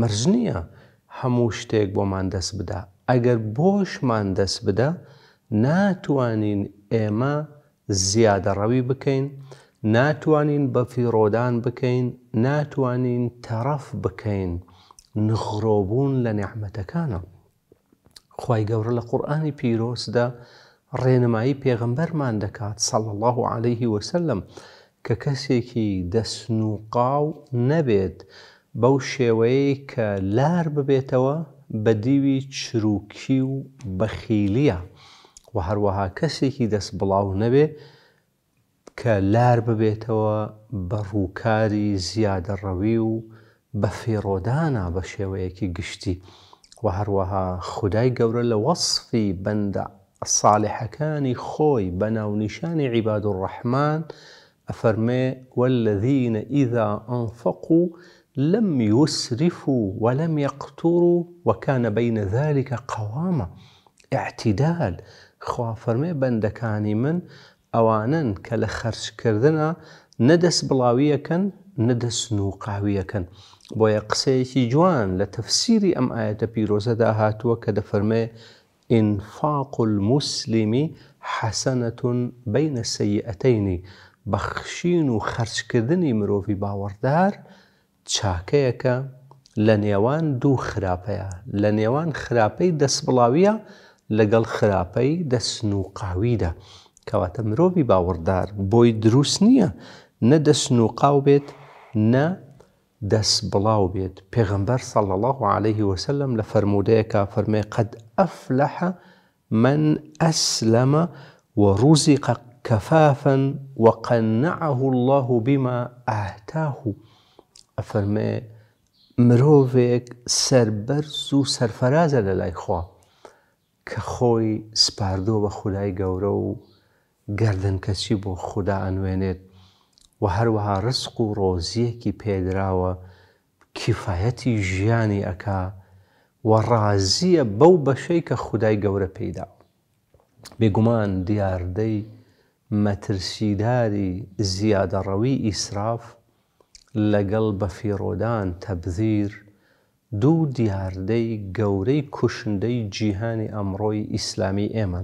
مەرج نییە هەموو شتێک بۆمان دەست بدا ئەگەر بۆشمان دەست بدە ناتوانین ئێمە زیادەڕەوی بکەین ناتوانین بەفیڕۆدان بکەین ناتوانین تەرەف بکەین نخڕۆبوون لە نەحمەتەکانە خی گەورە لە قورآانی پیرۆسدا ڕێنمایی پێغمبەرمان دەکات سەڵ الله عليه وسلم کە کەسێکی دەسنوقاو نەبێت بەو شێوەیە کە لار ببێتەوە بە دیوی چروکی و بەخیلیە و هەروەها کەسێکی دەست بڵاو نەبێ کە لار ببێتەوە بە ڕووکاری زیادەڕەوی و بە فێڕۆدانە بە شێوەیەکی گشتی و هەروەها خدای گەورە لە وەصفی بەندە صالحەکانی خۆی بە ناونیشانی عیباد و ڕەحمان ئەفەرمێ والذینە ئیدا ئەنفق و لم يسرفوا ولم يقتروا وكان بين ذلك قوامة اعتدال خوافرمي فەرمێ من أوانا کە لە خەرچکردە ندس بڵاویەکەن نەدەست و قاویەکەن بۆیە جوان لتفسير أم آية بيروزة داهات وكذا فرمي إنفاق المسلم حسنة بين السيئتين بخشين وخرش كردني مروفي باوردار چاکەیەکە لە نێوان دوو خراپەیە لە نێوان خراپەی دەست بڵاویە لەگەڵ خراپەی دەسن و قاویدا کەواتە مرۆڤی باوەڕدار بۆی دروست نییە نە دەسن بێت نە دەست بڵاو بێت پێغمبەر سەڵ الله عليه وسلم لە فرەرمودەیەکە فەرمێ قەت ئەفلح من ئەسلەمە وروزق كفافا وقنعه الله بما آتاه ئەفەرمێ مرۆڤێک سربەرز و سەرفەرازە لە لای خوا کە خۆی سپاردۆ بە خولای گەورە و گردنکەچی بۆ خوددا ئەنوێنێت و هەروەها ڕسق و ڕۆزیەکی پێدراوە کیفایەتی ژیانی ئەکا و ڕازیە بەو بەشەی کە خودای گەورە پێدا بێگومان دیاردەی مەترسیداری زیادەڕەوی ئیسراف لەگەڵ بەفیڕۆدان تەبزیر دوو دیاردەی گەورەی کوشندەی جیهانی ئەمڕۆی ئیسلامی ئێمە.